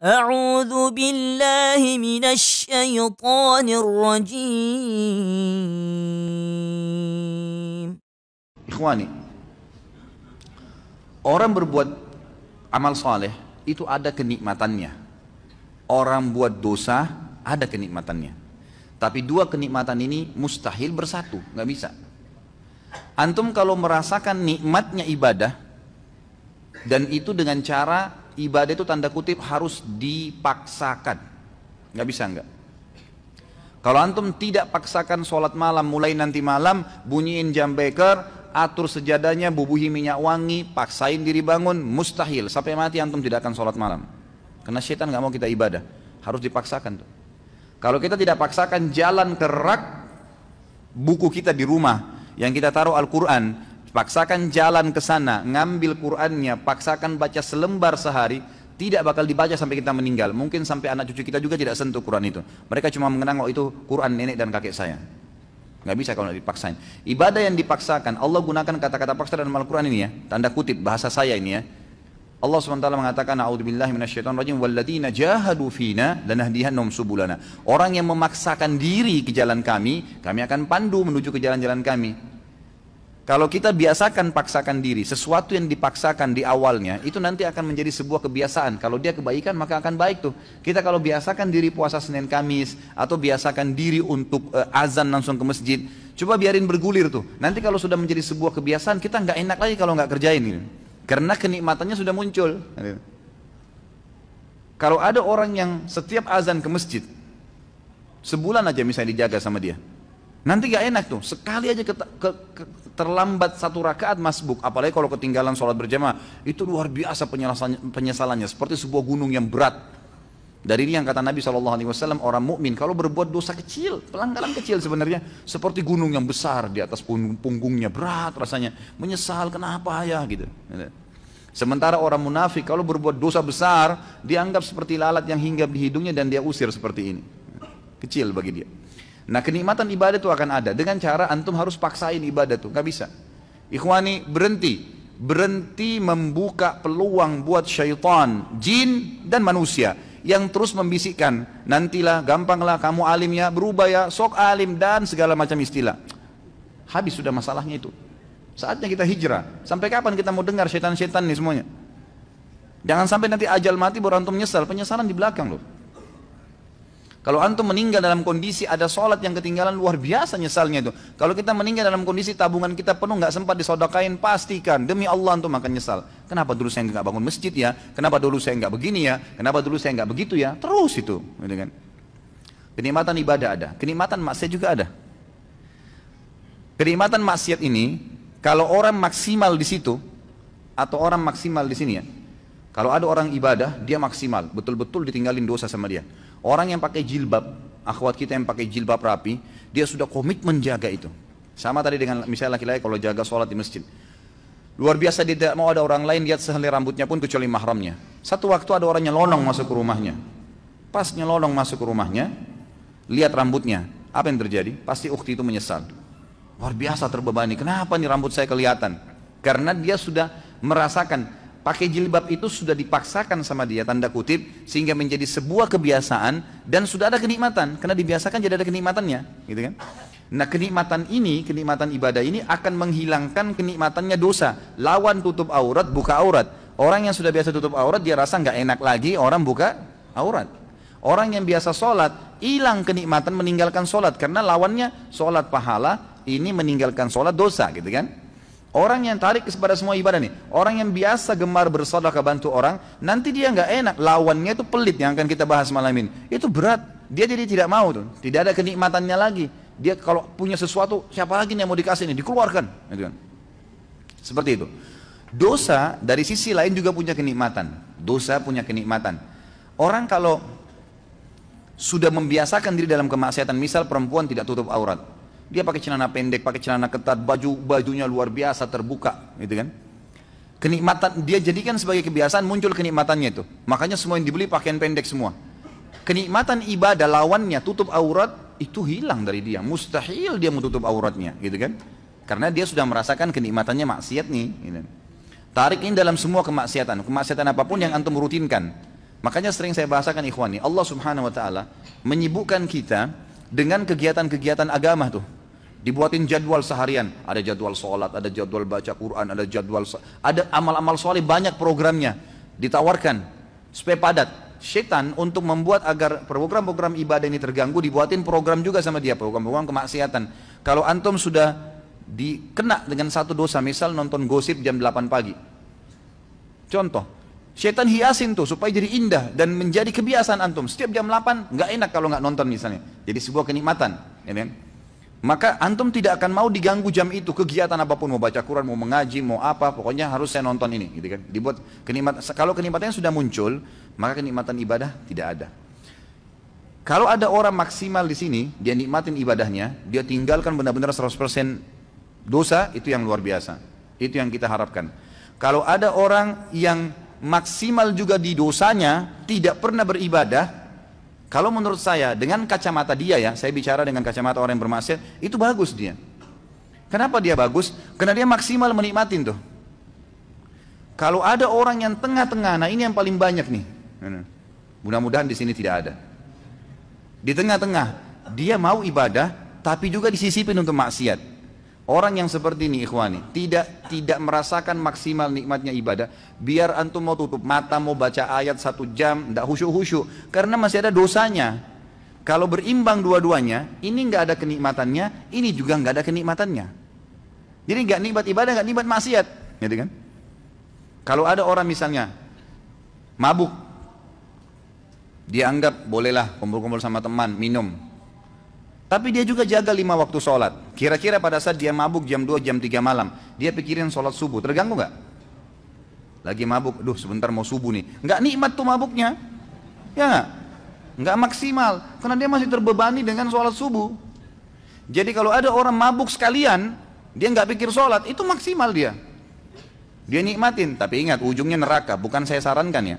أعوذ بالله من الشيطان الرجيم Ikhwani Orang berbuat amal soleh itu ada kenikmatannya Orang buat dosa ada kenikmatannya Tapi dua kenikmatan ini mustahil bersatu, nggak bisa Antum kalau merasakan nikmatnya ibadah Dan itu dengan cara ibadah itu tanda kutip harus dipaksakan. Nggak bisa nggak? Kalau antum tidak paksakan sholat malam mulai nanti malam, bunyiin jam beker, atur sejadahnya, bubuhi minyak wangi, paksain diri bangun, mustahil. Sampai mati antum tidak akan sholat malam. Karena setan nggak mau kita ibadah, harus dipaksakan tuh. Kalau kita tidak paksakan jalan kerak buku kita di rumah yang kita taruh Al-Quran Paksakan jalan ke sana, ngambil Qurannya, paksakan baca selembar sehari, tidak bakal dibaca sampai kita meninggal. Mungkin sampai anak cucu kita juga tidak sentuh Quran itu. Mereka cuma mengenang, oh itu Quran nenek dan kakek saya. Nggak bisa kalau dipaksain. Ibadah yang dipaksakan, Allah gunakan kata-kata paksa dalam Al-Quran ini ya. Tanda kutip, bahasa saya ini ya. Allah SWT mengatakan, A'udzubillahi minasyaitan rajim, Walladina jahadu subulana. Orang yang memaksakan diri ke jalan kami, kami akan pandu menuju ke jalan-jalan kami. Kalau kita biasakan paksakan diri, sesuatu yang dipaksakan di awalnya, itu nanti akan menjadi sebuah kebiasaan. Kalau dia kebaikan, maka akan baik tuh. Kita kalau biasakan diri puasa Senin Kamis, atau biasakan diri untuk uh, azan langsung ke masjid, coba biarin bergulir tuh. Nanti kalau sudah menjadi sebuah kebiasaan, kita nggak enak lagi kalau nggak kerjain ini, gitu. Karena kenikmatannya sudah muncul. Gitu. Kalau ada orang yang setiap azan ke masjid, sebulan aja misalnya dijaga sama dia, Nanti gak enak tuh, sekali aja ke, ke, ke, terlambat satu rakaat masbuk, apalagi kalau ketinggalan sholat berjamaah, itu luar biasa penyesalannya, penyesalannya seperti sebuah gunung yang berat. Dari ini yang kata Nabi saw orang mukmin kalau berbuat dosa kecil, pelanggaran kecil sebenarnya seperti gunung yang besar di atas punggungnya berat rasanya, menyesal kenapa ya gitu. Sementara orang munafik kalau berbuat dosa besar dianggap seperti lalat yang hinggap di hidungnya dan dia usir seperti ini. Kecil bagi dia. Nah kenikmatan ibadah itu akan ada dengan cara antum harus paksain ibadah tuh, nggak bisa. Ikhwani berhenti, berhenti membuka peluang buat syaitan, jin dan manusia yang terus membisikkan nantilah gampanglah kamu alimnya berubah ya sok alim dan segala macam istilah habis sudah masalahnya itu saatnya kita hijrah sampai kapan kita mau dengar syaitan-syaitan nih semuanya jangan sampai nanti ajal mati baru antum nyesal penyesalan di belakang loh kalau antum meninggal dalam kondisi ada sholat yang ketinggalan luar biasa nyesalnya itu. Kalau kita meninggal dalam kondisi tabungan kita penuh nggak sempat disodokain pastikan demi Allah antum akan nyesal. Kenapa dulu saya nggak bangun masjid ya? Kenapa dulu saya nggak begini ya? Kenapa dulu saya nggak begitu ya? Terus itu, gitu kan? Kenikmatan ibadah ada, kenikmatan maksiat juga ada. Kenikmatan maksiat ini kalau orang maksimal di situ atau orang maksimal di sini ya, kalau ada orang ibadah, dia maksimal, betul-betul ditinggalin dosa sama dia. Orang yang pakai jilbab, akhwat kita yang pakai jilbab rapi, dia sudah komitmen jaga itu. Sama tadi dengan misalnya laki-laki kalau jaga sholat di masjid. Luar biasa dia tidak mau ada orang lain lihat sehelai rambutnya pun kecuali mahramnya. Satu waktu ada orang nyelonong masuk ke rumahnya. Pas nyelonong masuk ke rumahnya, lihat rambutnya. Apa yang terjadi? Pasti ukti itu menyesal. Luar biasa terbebani. Kenapa nih rambut saya kelihatan? Karena dia sudah merasakan Pakai jilbab itu sudah dipaksakan sama dia tanda kutip sehingga menjadi sebuah kebiasaan dan sudah ada kenikmatan karena dibiasakan jadi ada kenikmatannya, gitu kan? Nah kenikmatan ini, kenikmatan ibadah ini akan menghilangkan kenikmatannya dosa. Lawan tutup aurat, buka aurat. Orang yang sudah biasa tutup aurat dia rasa nggak enak lagi orang buka aurat. Orang yang biasa sholat hilang kenikmatan meninggalkan sholat karena lawannya sholat pahala ini meninggalkan sholat dosa gitu kan Orang yang tarik kepada semua ibadah nih, orang yang biasa gemar bersedekah bantu orang, nanti dia nggak enak, lawannya itu pelit yang akan kita bahas malam ini. Itu berat, dia jadi tidak mau tuh, tidak ada kenikmatannya lagi. Dia kalau punya sesuatu, siapa lagi nih yang mau dikasih ini, dikeluarkan, gitu kan. Seperti itu. Dosa dari sisi lain juga punya kenikmatan. Dosa punya kenikmatan. Orang kalau sudah membiasakan diri dalam kemaksiatan, misal perempuan tidak tutup aurat, dia pakai celana pendek, pakai celana ketat, baju bajunya luar biasa terbuka, gitu kan? Kenikmatan dia jadikan sebagai kebiasaan muncul kenikmatannya itu. Makanya semua yang dibeli pakaian pendek semua. Kenikmatan ibadah lawannya tutup aurat itu hilang dari dia. Mustahil dia menutup auratnya, gitu kan? Karena dia sudah merasakan kenikmatannya maksiat nih. Gitu. Kan? Tarik ini dalam semua kemaksiatan, kemaksiatan apapun yang antum rutinkan. Makanya sering saya bahasakan ikhwani, Allah Subhanahu wa taala menyibukkan kita dengan kegiatan-kegiatan agama tuh. Dibuatin jadwal seharian, ada jadwal sholat, ada jadwal baca Quran, ada jadwal, ada amal-amal sholat banyak programnya ditawarkan supaya padat. Setan untuk membuat agar program-program ibadah ini terganggu dibuatin program juga sama dia, program-program kemaksiatan. Kalau antum sudah dikena dengan satu dosa, misal nonton gosip jam 8 pagi. Contoh, setan hiasin tuh supaya jadi indah dan menjadi kebiasaan antum. Setiap jam 8 nggak enak kalau nggak nonton misalnya. Jadi sebuah kenikmatan, ya kan? Maka antum tidak akan mau diganggu jam itu kegiatan apapun mau baca Quran, mau mengaji, mau apa, pokoknya harus saya nonton ini, gitu kan? Dibuat kenikmat. Kalau kenikmatannya sudah muncul, maka kenikmatan ibadah tidak ada. Kalau ada orang maksimal di sini, dia nikmatin ibadahnya, dia tinggalkan benar-benar 100% dosa, itu yang luar biasa. Itu yang kita harapkan. Kalau ada orang yang maksimal juga di dosanya, tidak pernah beribadah, kalau menurut saya, dengan kacamata dia ya, saya bicara dengan kacamata orang yang bermaksiat, itu bagus dia. Kenapa dia bagus? Karena dia maksimal menikmati tuh. Kalau ada orang yang tengah-tengah, nah ini yang paling banyak nih. Mudah-mudahan di sini tidak ada. Di tengah-tengah, dia mau ibadah, tapi juga disisipin untuk maksiat. Orang yang seperti ini ikhwani, tidak tidak merasakan maksimal nikmatnya ibadah. Biar antum mau tutup mata, mau baca ayat satu jam, tidak husyuk-husyuk Karena masih ada dosanya. Kalau berimbang dua-duanya, ini nggak ada kenikmatannya, ini juga nggak ada kenikmatannya. Jadi nggak nikmat ibadah, nggak nikmat maksiat, gitu kan? Kalau ada orang misalnya mabuk, dianggap bolehlah kumpul-kumpul sama teman, minum, tapi dia juga jaga lima waktu sholat. Kira-kira pada saat dia mabuk jam 2, jam 3 malam, dia pikirin sholat subuh. Terganggu nggak? Lagi mabuk, duh sebentar mau subuh nih. Nggak nikmat tuh mabuknya. Ya nggak? maksimal. Karena dia masih terbebani dengan sholat subuh. Jadi kalau ada orang mabuk sekalian, dia nggak pikir sholat, itu maksimal dia. Dia nikmatin, tapi ingat ujungnya neraka. Bukan saya sarankan ya.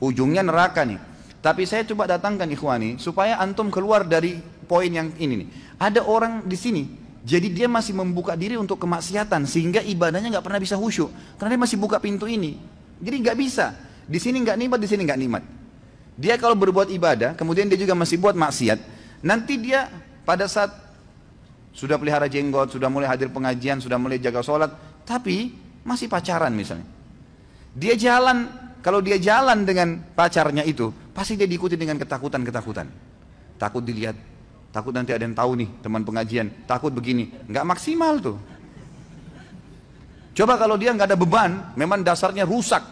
Ujungnya neraka nih. Tapi saya coba datangkan ikhwani, supaya antum keluar dari poin yang ini nih. Ada orang di sini, jadi dia masih membuka diri untuk kemaksiatan sehingga ibadahnya nggak pernah bisa khusyuk karena dia masih buka pintu ini. Jadi nggak bisa. Di sini nggak nikmat, di sini nggak nikmat. Dia kalau berbuat ibadah, kemudian dia juga masih buat maksiat. Nanti dia pada saat sudah pelihara jenggot, sudah mulai hadir pengajian, sudah mulai jaga sholat, tapi masih pacaran misalnya. Dia jalan, kalau dia jalan dengan pacarnya itu, pasti dia diikuti dengan ketakutan-ketakutan. Takut dilihat Takut nanti ada yang tahu nih teman pengajian. Takut begini. Nggak maksimal tuh. Coba kalau dia nggak ada beban, memang dasarnya rusak.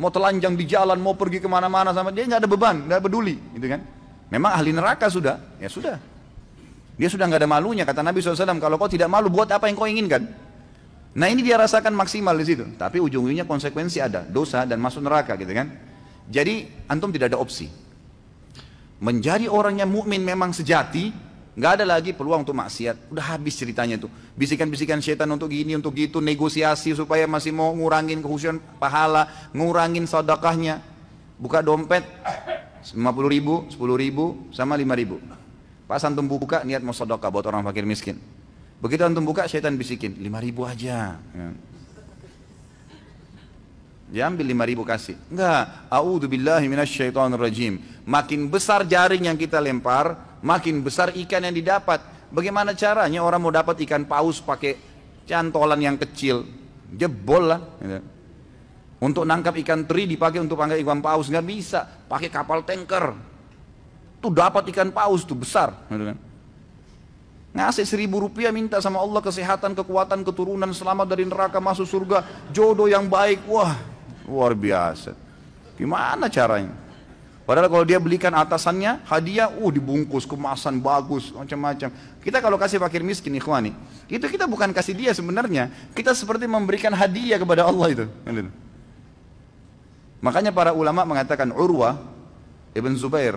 Mau telanjang di jalan, mau pergi kemana-mana sama dia nggak ada beban, nggak peduli, gitu kan? Memang ahli neraka sudah, ya sudah. Dia sudah nggak ada malunya kata Nabi SAW. Kalau kau tidak malu, buat apa yang kau inginkan? Nah ini dia rasakan maksimal di situ. Tapi ujung-ujungnya konsekuensi ada, dosa dan masuk neraka, gitu kan? Jadi antum tidak ada opsi menjadi orang yang mukmin memang sejati, nggak ada lagi peluang untuk maksiat. Udah habis ceritanya tuh. Bisikan-bisikan setan untuk gini, untuk gitu, negosiasi supaya masih mau ngurangin kehusuan pahala, ngurangin sodakahnya, Buka dompet 50 ribu, 10 ribu, sama 5 ribu. Pas antum buka niat mau sodakah buat orang fakir miskin. Begitu antum buka setan bisikin, 5 ribu aja. Ya. ambil lima ribu kasih. Enggak, syaitan rajim. Makin besar jaring yang kita lempar, makin besar ikan yang didapat. Bagaimana caranya orang mau dapat ikan paus pakai cantolan yang kecil? Jebol lah. Gitu. Untuk nangkap ikan teri dipakai untuk panggil ikan paus nggak bisa. Pakai kapal tanker. Tuh dapat ikan paus tuh besar. Gitu kan. Ngasih seribu rupiah minta sama Allah kesehatan, kekuatan, keturunan, selamat dari neraka, masuk surga, jodoh yang baik. Wah, luar biasa. Gimana caranya? Padahal kalau dia belikan atasannya, hadiah, uh dibungkus, kemasan bagus, macam-macam. Kita kalau kasih fakir miskin, ikhwani, itu kita bukan kasih dia sebenarnya. Kita seperti memberikan hadiah kepada Allah itu. Kan? Makanya para ulama mengatakan Urwa Ibn Zubair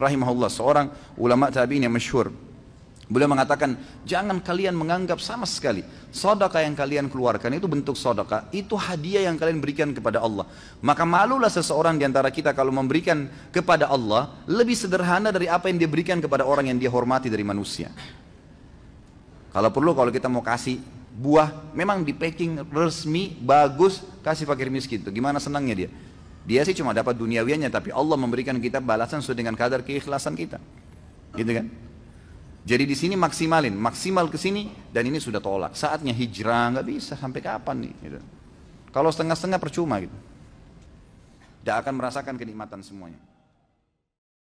rahimahullah seorang ulama tabi'in yang masyhur Beliau mengatakan, jangan kalian menganggap sama sekali sodaka yang kalian keluarkan itu bentuk sodaka, itu hadiah yang kalian berikan kepada Allah. Maka malulah seseorang diantara kita kalau memberikan kepada Allah lebih sederhana dari apa yang diberikan kepada orang yang dia hormati dari manusia. Kalau perlu kalau kita mau kasih buah, memang di packing resmi, bagus, kasih fakir miskin. Itu gimana senangnya dia? Dia sih cuma dapat duniawiannya, tapi Allah memberikan kita balasan sesuai dengan kadar keikhlasan kita. Gitu kan? Jadi di sini maksimalin, maksimal ke sini dan ini sudah tolak. Saatnya hijrah nggak bisa sampai kapan nih? Gitu. Kalau setengah-setengah percuma gitu. Tidak akan merasakan kenikmatan semuanya.